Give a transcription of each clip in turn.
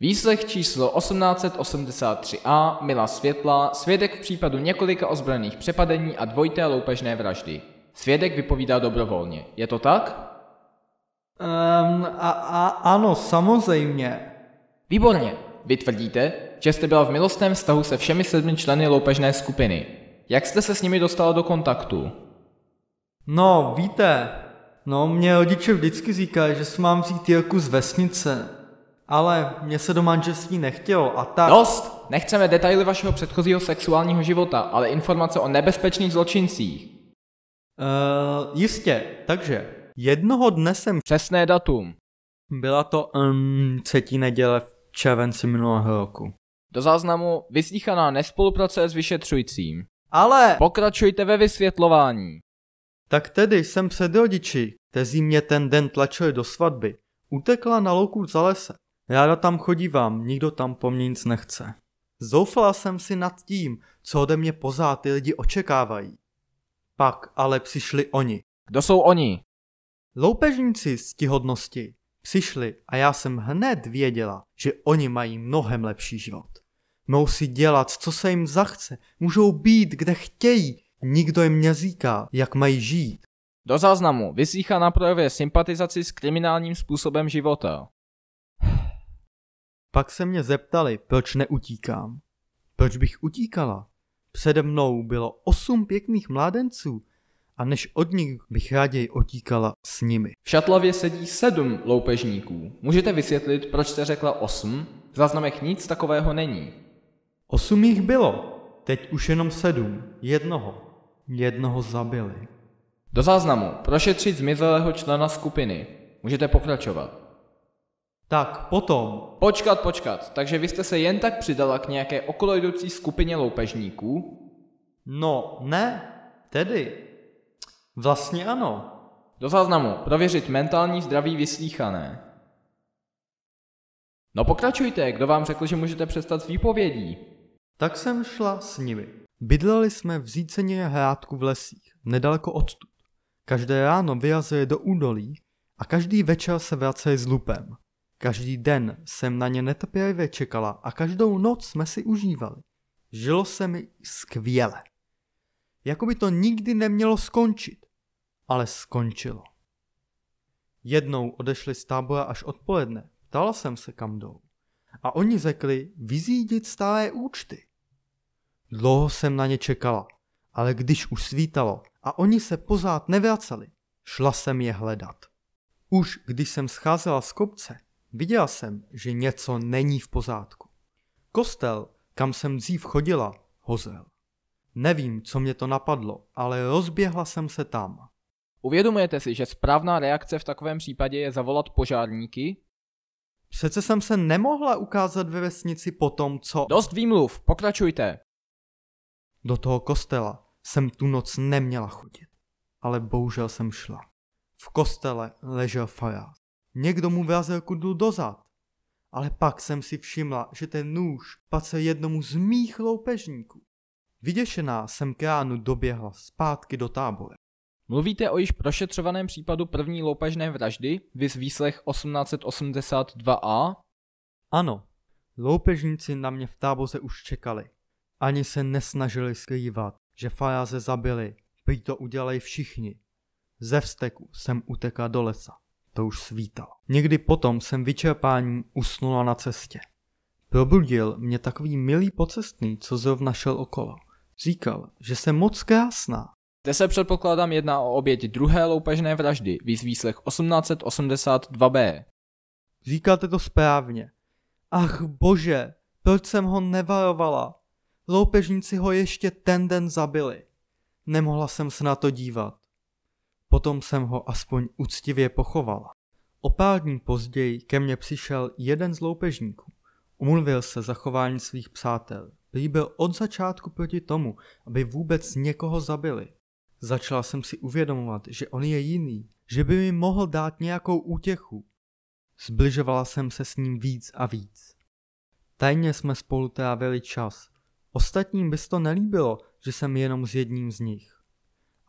Výslech číslo 1883a Mila Světla, svědek v případu několika ozbrojených přepadení a dvojité loupežné vraždy. Svědek vypovídá dobrovolně. Je to tak? Um, a, a, ano, samozřejmě. Výborně. Vy tvrdíte, že jste byla v milostném vztahu se všemi sedmi členy loupežné skupiny. Jak jste se s nimi dostala do kontaktu? No, víte, no mě rodiče vždycky říkají, že se mám vzít Jirku z vesnice. Ale mě se do manželství nechtělo a tak... Dost! Nechceme detaily vašeho předchozího sexuálního života, ale informace o nebezpečných zločincích. Uh, jistě, takže jednoho dne jsem... Přesné datum. Byla to um, třetí neděle v červenci minulého roku. Do záznamu vyslíchaná nespolupráce s vyšetřujícím. Ale... Pokračujte ve vysvětlování. Tak tedy jsem před rodiči, kteří mě ten den tlačili do svatby, utekla na louku za lese. Ráda tam chodívám, nikdo tam po mně nic nechce. Zoufala jsem si nad tím, co ode mě pozá ty lidi očekávají. Pak ale přišli oni. Kdo jsou oni? Loupežníci z tihodnosti přišli a já jsem hned věděla, že oni mají mnohem lepší život. Mou si dělat, co se jim zachce, můžou být, kde chtějí, nikdo jim neříká, jak mají žít. Do záznamu vysíchá na projevě sympatizaci s kriminálním způsobem života. Pak se mě zeptali, proč neutíkám. Proč bych utíkala? Přede mnou bylo osm pěkných mládenců a než od nich bych raději otíkala s nimi. V Šatlavě sedí sedm loupežníků. Můžete vysvětlit, proč jste řekla osm? V záznamech nic takového není. Osm jich bylo, teď už jenom sedm. Jednoho. Jednoho zabili. Do záznamu. Prošetřit zmizelého člena skupiny. Můžete pokračovat tak potom. Počkat, počkat. Takže vy jste se jen tak přidala k nějaké okolojdoucí skupině loupežníků? No, ne. Tedy. Vlastně ano. Do záznamu. Prověřit mentální zdraví vyslíchané. No pokračujte, kdo vám řekl, že můžete přestat s výpovědí? Tak jsem šla s nimi. Bydleli jsme v Zíceně hrádku v lesích, nedaleko odtud. Každé ráno vyjazuje do údolí a každý večer se vrací s lupem. Každý den jsem na ně netrpělivě čekala a každou noc jsme si užívali. Žilo se mi skvěle. Jakoby to nikdy nemělo skončit. Ale skončilo. Jednou odešli z tábora až odpoledne. Ptala jsem se, kam jdou. A oni řekli vyzídit stále účty. Dlouho jsem na ně čekala, ale když už svítalo a oni se pozád nevraceli, šla jsem je hledat. Už když jsem scházela z kopce, Viděla jsem, že něco není v pozádku. Kostel, kam jsem dřív chodila, hozel. Nevím, co mě to napadlo, ale rozběhla jsem se tam. Uvědomujete si, že správná reakce v takovém případě je zavolat požárníky? Přece jsem se nemohla ukázat ve vesnici po tom, co... Dost výmluv, pokračujte. Do toho kostela jsem tu noc neměla chodit, ale bohužel jsem šla. V kostele ležel Faját. Někdo mu vrazil kudlu dozad. Ale pak jsem si všimla, že ten nůž patřil jednomu z mých loupežníků. Vyděšená jsem k ránu doběhla zpátky do tábora. Mluvíte o již prošetřovaném případu první loupežné vraždy, vys výslech 1882a? Ano, loupežníci na mě v táboře už čekali. Ani se nesnažili skrývat, že faráze zabili, prý to udělají všichni. Ze vsteku jsem utekla do lesa to už svítalo. Někdy potom jsem vyčerpání usnula na cestě. Probudil mě takový milý pocestný, co zrovna šel okolo. Říkal, že jsem moc krásná. Zde se předpokládám jedná o oběť druhé loupežné vraždy, víc výslech 1882b. Říkáte to správně. Ach bože, proč jsem ho nevarovala? Loupežníci ho ještě ten den zabili. Nemohla jsem se na to dívat. Potom jsem ho aspoň úctivě pochovala. O pár dní později ke mně přišel jeden z loupežníků. Umluvil se zachování svých přátel. Prý byl od začátku proti tomu, aby vůbec někoho zabili. Začala jsem si uvědomovat, že on je jiný, že by mi mohl dát nějakou útěchu. Zbližovala jsem se s ním víc a víc. Tajně jsme spolu trávili čas. Ostatním by se to nelíbilo, že jsem jenom s jedním z nich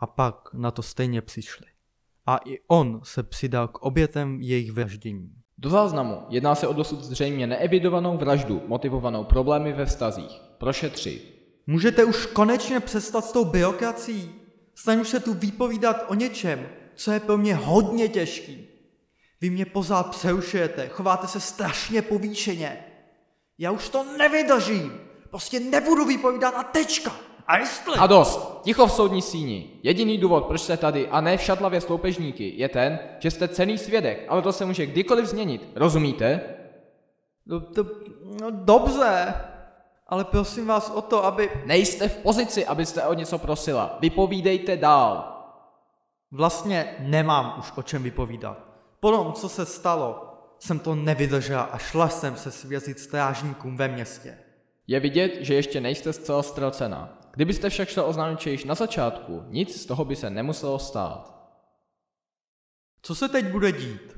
a pak na to stejně přišli. A i on se přidal k obětem jejich vraždění. Do záznamu jedná se o dosud zřejmě neevidovanou vraždu, motivovanou problémy ve vztazích. Prošetřit. Můžete už konečně přestat s tou byrokracií? Snažím už se tu vypovídat o něčem, co je pro mě hodně těžký. Vy mě pořád přerušujete, chováte se strašně povýšeně. Já už to nevydržím. Prostě nebudu vypovídat a tečka. A jestli... A dost. Ticho v soudní síni. Jediný důvod, proč jste tady a ne v šatlavě sloupežníky, je ten, že jste cený svědek, ale to se může kdykoliv změnit. Rozumíte? No, to, no dobře, ale prosím vás o to, aby... Nejste v pozici, abyste o něco prosila. Vypovídejte dál. Vlastně nemám už o čem vypovídat. Po tom, co se stalo, jsem to nevydržel a šla jsem se svězit strážníkům ve městě. Je vidět, že ještě nejste zcela ztracená. Kdybyste však šel oznámit již na začátku, nic z toho by se nemuselo stát. Co se teď bude dít?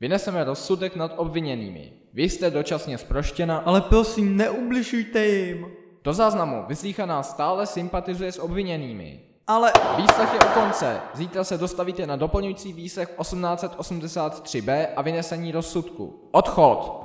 Vyneseme rozsudek nad obviněnými. Vy jste dočasně zproštěna, ale prosím, neubližujte jim. Do záznamu, vyslíchaná stále sympatizuje s obviněnými. Ale... Výslech je u konce. Zítra se dostavíte na doplňující výslech 1883b a vynesení rozsudku. Odchod!